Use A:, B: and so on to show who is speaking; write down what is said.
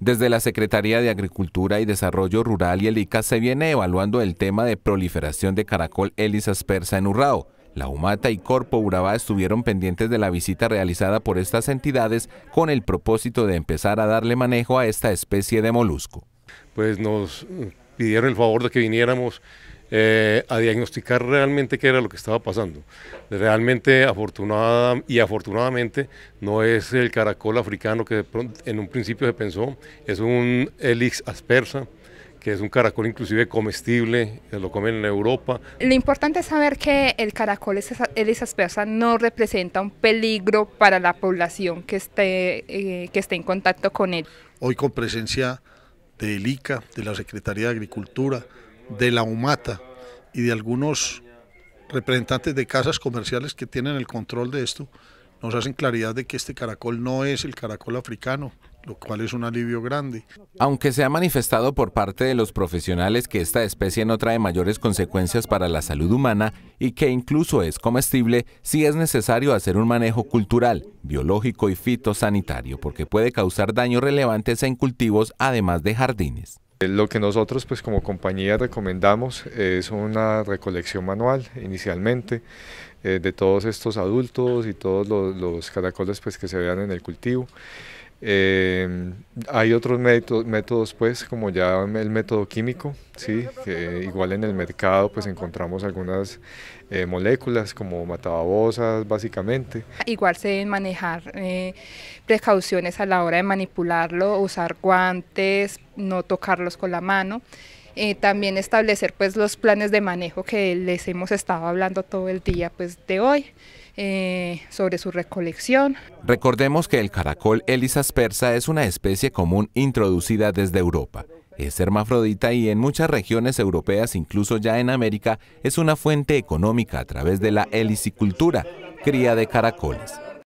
A: Desde la Secretaría de Agricultura y Desarrollo Rural y el ICA se viene evaluando el tema de proliferación de caracol Elis aspersa en Urrao. La Humata y Corpo Urabá estuvieron pendientes de la visita realizada por estas entidades con el propósito de empezar a darle manejo a esta especie de molusco. Pues nos pidieron el favor de que viniéramos
B: eh, a diagnosticar realmente qué era lo que estaba pasando. Realmente, afortunada y afortunadamente, no es el caracol africano que en un principio se pensó, es un Helix aspersa que es un caracol inclusive comestible, lo comen en Europa.
C: Lo importante es saber que el caracol Elis aspersa no representa un peligro para la población que esté, eh, que esté en contacto con él.
D: Hoy con presencia del ICA, de la Secretaría de Agricultura, de la Humata y de algunos representantes de casas comerciales que tienen el control de esto, nos hacen claridad de que este caracol no es el caracol africano, lo cual es un alivio grande.
A: Aunque se ha manifestado por parte de los profesionales que esta especie no trae mayores consecuencias para la salud humana y que incluso es comestible, sí es necesario hacer un manejo cultural, biológico y fitosanitario, porque puede causar daños relevantes en cultivos además de jardines. Eh, lo que nosotros pues como compañía recomendamos es
E: una recolección manual inicialmente eh, de todos estos adultos y todos los, caracoles pues que se vean en el cultivo. Eh, hay otros métodos, pues, como ya el método químico, ¿sí? que igual en el mercado pues encontramos algunas eh, moléculas como matababosas, básicamente.
C: Igual se deben manejar eh, precauciones a la hora de manipularlo, usar guantes, no tocarlos con la mano. también establecer pues los planes de manejo que les hemos estado hablando todo el día pues de hoy. Eh, sobre su recolección.
A: Recordemos que el caracol Elis aspersa es una especie común introducida desde Europa. Es hermafrodita y en muchas regiones europeas, incluso ya en América, es una fuente económica a través de la helicicultura, cría de caracoles.